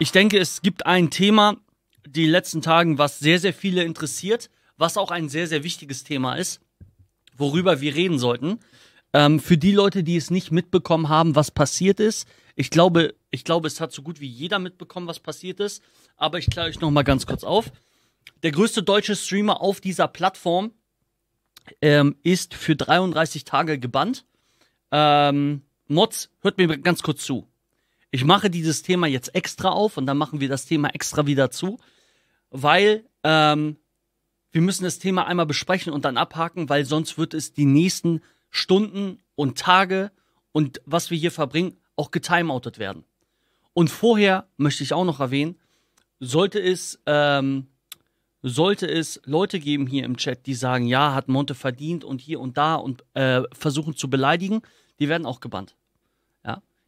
Ich denke, es gibt ein Thema die letzten Tagen, was sehr, sehr viele interessiert, was auch ein sehr, sehr wichtiges Thema ist, worüber wir reden sollten. Ähm, für die Leute, die es nicht mitbekommen haben, was passiert ist, ich glaube, ich glaube, es hat so gut wie jeder mitbekommen, was passiert ist. Aber ich kläre euch nochmal ganz kurz auf. Der größte deutsche Streamer auf dieser Plattform ähm, ist für 33 Tage gebannt. Ähm, Mods, hört mir ganz kurz zu. Ich mache dieses Thema jetzt extra auf und dann machen wir das Thema extra wieder zu, weil ähm, wir müssen das Thema einmal besprechen und dann abhaken, weil sonst wird es die nächsten Stunden und Tage und was wir hier verbringen, auch getimeoutet werden. Und vorher möchte ich auch noch erwähnen, sollte es, ähm, sollte es Leute geben hier im Chat, die sagen, ja, hat Monte verdient und hier und da und äh, versuchen zu beleidigen, die werden auch gebannt.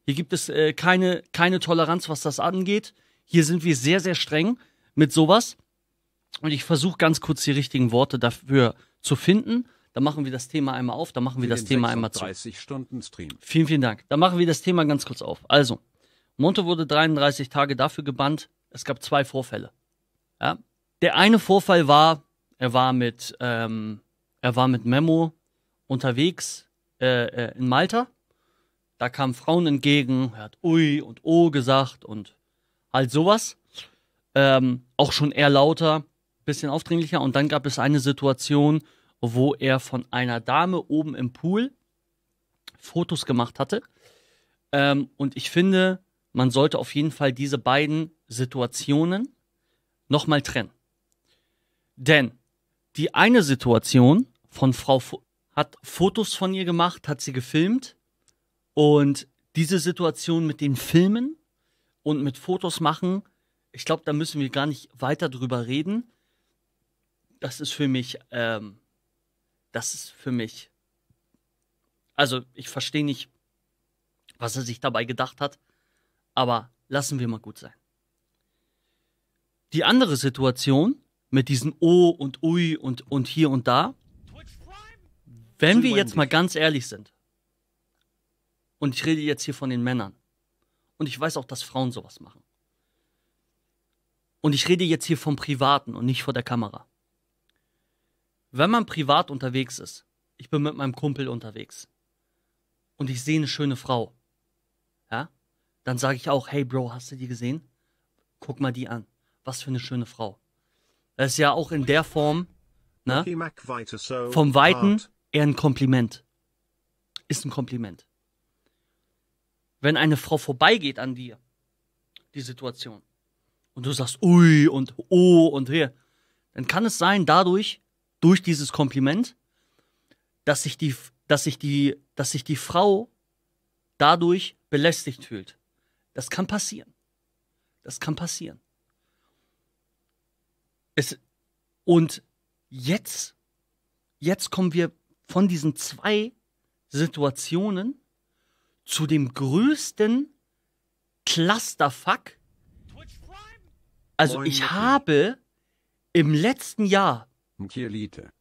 Hier gibt es äh, keine, keine Toleranz, was das angeht. Hier sind wir sehr, sehr streng mit sowas. Und ich versuche ganz kurz die richtigen Worte dafür zu finden. Dann machen wir das Thema einmal auf, dann machen wir das Thema einmal zu. 30 Stunden Stream. Vielen, vielen Dank. Dann machen wir das Thema ganz kurz auf. Also, Monte wurde 33 Tage dafür gebannt. Es gab zwei Vorfälle. Ja? Der eine Vorfall war, er war mit, ähm, er war mit Memo unterwegs äh, äh, in Malta da kamen Frauen entgegen, er hat Ui und O oh gesagt und halt sowas. Ähm, auch schon eher lauter, bisschen aufdringlicher. Und dann gab es eine Situation, wo er von einer Dame oben im Pool Fotos gemacht hatte. Ähm, und ich finde, man sollte auf jeden Fall diese beiden Situationen nochmal trennen. Denn die eine Situation von Frau F hat Fotos von ihr gemacht, hat sie gefilmt und diese Situation mit den Filmen und mit Fotos machen, ich glaube, da müssen wir gar nicht weiter drüber reden. Das ist für mich, ähm, das ist für mich, also ich verstehe nicht, was er sich dabei gedacht hat, aber lassen wir mal gut sein. Die andere Situation mit diesem O und Ui und, und hier und da, wenn wir jetzt mal ganz ehrlich sind, und ich rede jetzt hier von den Männern. Und ich weiß auch, dass Frauen sowas machen. Und ich rede jetzt hier vom Privaten und nicht vor der Kamera. Wenn man privat unterwegs ist, ich bin mit meinem Kumpel unterwegs und ich sehe eine schöne Frau, ja, dann sage ich auch, hey Bro, hast du die gesehen? Guck mal die an. Was für eine schöne Frau. Das ist ja auch in der Form, ne? Vom Weiten eher ein Kompliment. Ist ein Kompliment wenn eine Frau vorbeigeht an dir, die Situation, und du sagst ui und oh und her, dann kann es sein, dadurch, durch dieses Kompliment, dass sich die, dass sich die, dass sich die Frau dadurch belästigt fühlt. Das kann passieren. Das kann passieren. Es, und jetzt, jetzt kommen wir von diesen zwei Situationen zu dem größten Clusterfuck. Also ich habe im letzten Jahr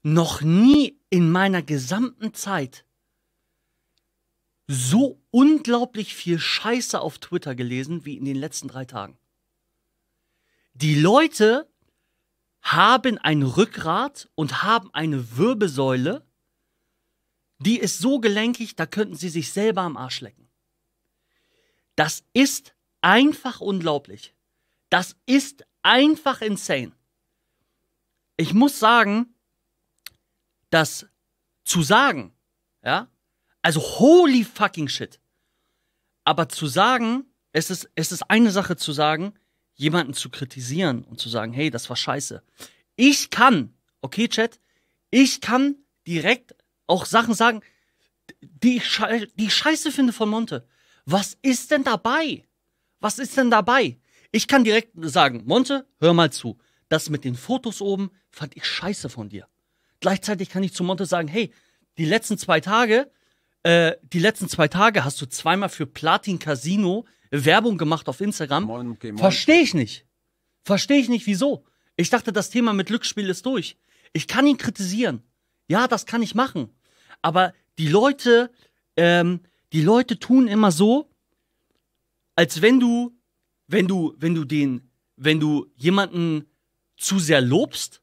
noch nie in meiner gesamten Zeit so unglaublich viel Scheiße auf Twitter gelesen wie in den letzten drei Tagen. Die Leute haben ein Rückgrat und haben eine Wirbelsäule die ist so gelenkig, da könnten sie sich selber am Arsch lecken. Das ist einfach unglaublich. Das ist einfach insane. Ich muss sagen, dass zu sagen, ja, also holy fucking shit. Aber zu sagen, es ist, es ist eine Sache zu sagen, jemanden zu kritisieren und zu sagen, hey, das war scheiße. Ich kann, okay, Chat, ich kann direkt auch Sachen sagen, die ich, sche die scheiße finde von Monte. Was ist denn dabei? Was ist denn dabei? Ich kann direkt sagen, Monte, hör mal zu. Das mit den Fotos oben fand ich scheiße von dir. Gleichzeitig kann ich zu Monte sagen, hey, die letzten zwei Tage, äh, die letzten zwei Tage hast du zweimal für Platin Casino Werbung gemacht auf Instagram. Okay, Verstehe ich nicht. Verstehe ich nicht, wieso. Ich dachte, das Thema mit Glücksspiel ist durch. Ich kann ihn kritisieren. Ja, das kann ich machen. Aber die Leute, ähm, die Leute tun immer so, als wenn du, wenn du, wenn du den, wenn du jemanden zu sehr lobst,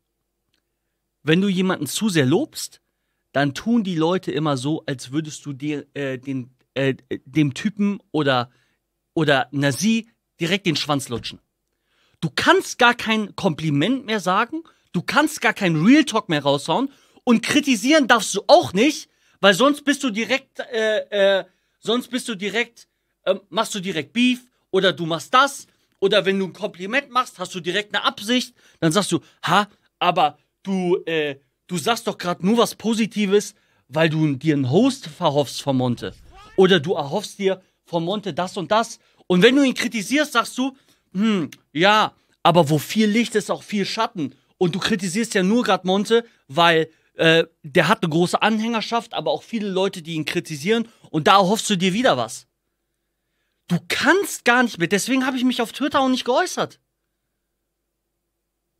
wenn du jemanden zu sehr lobst, dann tun die Leute immer so, als würdest du dir, äh, den, äh, dem Typen oder, oder na sie direkt den Schwanz lutschen. Du kannst gar kein Kompliment mehr sagen, du kannst gar kein Real Talk mehr raushauen, und kritisieren darfst du auch nicht, weil sonst bist du direkt, äh, äh, sonst bist du direkt, äh, machst du direkt Beef oder du machst das oder wenn du ein Kompliment machst, hast du direkt eine Absicht, dann sagst du, ha, aber du, äh, du sagst doch gerade nur was Positives, weil du dir einen Host verhoffst von Monte. Oder du erhoffst dir von Monte das und das. Und wenn du ihn kritisierst, sagst du, hm, ja, aber wo viel Licht ist, auch viel Schatten. Und du kritisierst ja nur gerade Monte, weil äh, der hat eine große Anhängerschaft, aber auch viele Leute, die ihn kritisieren. Und da erhoffst du dir wieder was. Du kannst gar nicht mehr. Deswegen habe ich mich auf Twitter auch nicht geäußert.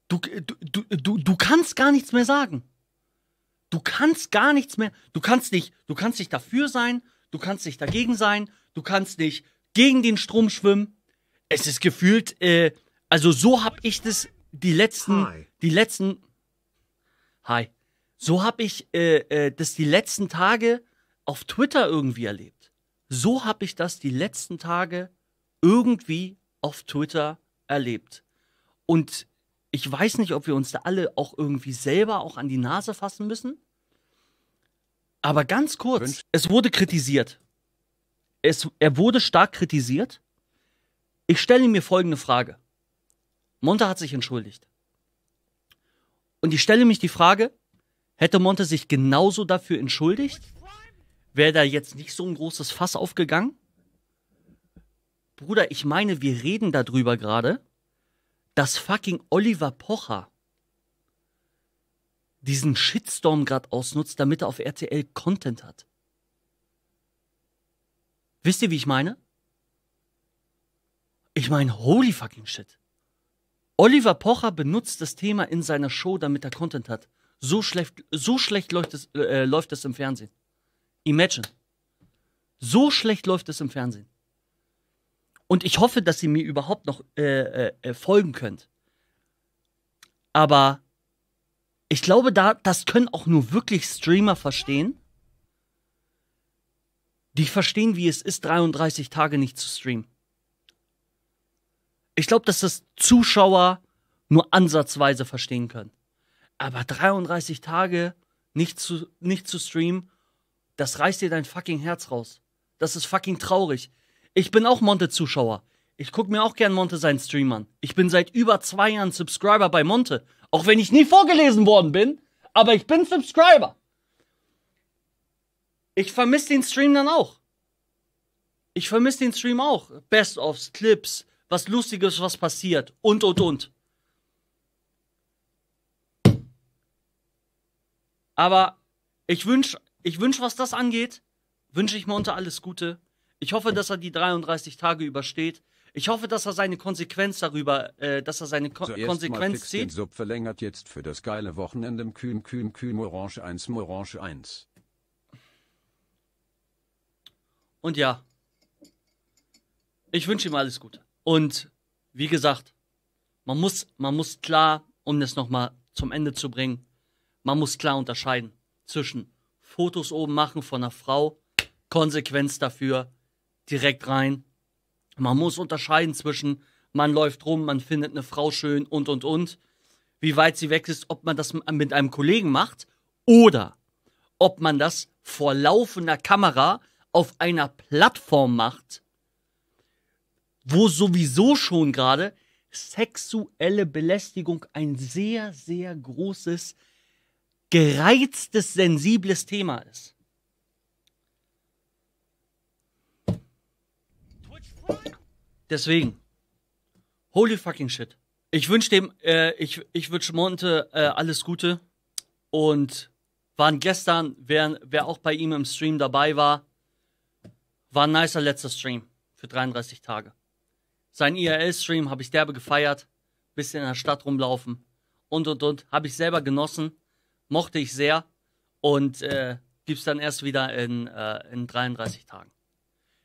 Du, du, du, du kannst gar nichts mehr sagen. Du kannst gar nichts mehr. Du kannst nicht, du kannst nicht dafür sein, du kannst nicht dagegen sein, du kannst nicht gegen den Strom schwimmen. Es ist gefühlt, äh, also so habe ich das die letzten, Hi. die letzten. Hi. So habe ich äh, äh, das die letzten Tage auf Twitter irgendwie erlebt. So habe ich das die letzten Tage irgendwie auf Twitter erlebt. Und ich weiß nicht, ob wir uns da alle auch irgendwie selber auch an die Nase fassen müssen. Aber ganz kurz, Wünsch es wurde kritisiert. Es, er wurde stark kritisiert. Ich stelle mir folgende Frage. Monta hat sich entschuldigt. Und ich stelle mich die Frage, Hätte Monte sich genauso dafür entschuldigt, wäre da jetzt nicht so ein großes Fass aufgegangen. Bruder, ich meine, wir reden darüber gerade, dass fucking Oliver Pocher diesen Shitstorm gerade ausnutzt, damit er auf RTL Content hat. Wisst ihr, wie ich meine? Ich meine, holy fucking shit. Oliver Pocher benutzt das Thema in seiner Show, damit er Content hat. So schlecht, so schlecht läuft, es, äh, äh, läuft es im Fernsehen. Imagine. So schlecht läuft es im Fernsehen. Und ich hoffe, dass ihr mir überhaupt noch äh, äh, äh folgen könnt. Aber ich glaube, da, das können auch nur wirklich Streamer verstehen. Die verstehen, wie es ist, 33 Tage nicht zu streamen. Ich glaube, dass das Zuschauer nur ansatzweise verstehen können. Aber 33 Tage nicht zu, nicht zu streamen, das reißt dir dein fucking Herz raus. Das ist fucking traurig. Ich bin auch Monte-Zuschauer. Ich gucke mir auch gern Monte seinen Stream an. Ich bin seit über zwei Jahren Subscriber bei Monte. Auch wenn ich nie vorgelesen worden bin, aber ich bin Subscriber. Ich vermisse den Stream dann auch. Ich vermisse den Stream auch. Best-ofs, Clips, was Lustiges, was passiert und und und. Aber ich wünsche, ich wünsch, was das angeht, wünsche ich mir alles Gute. Ich hoffe, dass er die 33 Tage übersteht. Ich hoffe, dass er seine Konsequenz darüber, äh, dass er seine Ko Zuerst Konsequenz mal zieht. Den Sub verlängert jetzt für das geile Wochenende im Kühm, Kühm, Kühm, Orange 1, Orange 1. Und ja, ich wünsche ihm alles Gute. Und wie gesagt, man muss, man muss klar, um das nochmal zum Ende zu bringen, man muss klar unterscheiden zwischen Fotos oben machen von einer Frau, Konsequenz dafür, direkt rein. Man muss unterscheiden zwischen, man läuft rum, man findet eine Frau schön und und und, wie weit sie weg ist, ob man das mit einem Kollegen macht oder ob man das vor laufender Kamera auf einer Plattform macht, wo sowieso schon gerade sexuelle Belästigung ein sehr, sehr großes gereiztes, sensibles Thema ist. Deswegen, holy fucking shit. Ich wünsche dem, äh, ich, ich wünsche Monte äh, alles Gute und waren gestern, wer, wer auch bei ihm im Stream dabei war, war ein nicer letzter Stream für 33 Tage. Sein IRL-Stream habe ich derbe gefeiert, bisschen in der Stadt rumlaufen und und und, habe ich selber genossen mochte ich sehr und äh, es dann erst wieder in, äh, in 33 Tagen.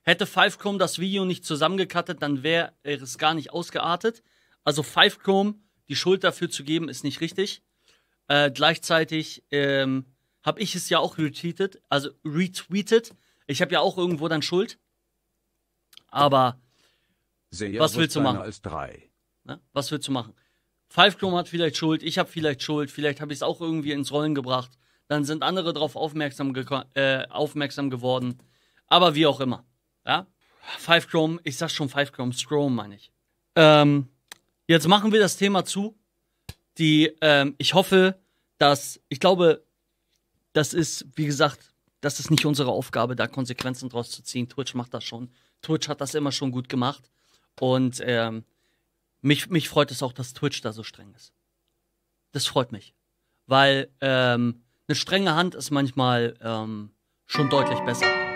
Hätte Fivecom das Video nicht zusammengekattet, dann wäre es gar nicht ausgeartet. Also Fivecom die Schuld dafür zu geben, ist nicht richtig. Äh, gleichzeitig ähm, habe ich es ja auch retweetet, also retweetet. Ich habe ja auch irgendwo dann Schuld. Aber Sehr was willst du machen? Ne? Was willst du machen? Five Chrome hat vielleicht Schuld, ich habe vielleicht Schuld, vielleicht habe ich es auch irgendwie ins Rollen gebracht. Dann sind andere darauf aufmerksam, äh, aufmerksam geworden. Aber wie auch immer. Ja? Five Chrome, ich sag schon Five Chrome, Scrum meine ich. Ähm, jetzt machen wir das Thema zu. Die, ähm, ich hoffe, dass, ich glaube, das ist, wie gesagt, das ist nicht unsere Aufgabe, da Konsequenzen draus zu ziehen. Twitch macht das schon. Twitch hat das immer schon gut gemacht. Und ähm, mich, mich freut es auch, dass Twitch da so streng ist. Das freut mich. Weil ähm, eine strenge Hand ist manchmal ähm, schon deutlich besser.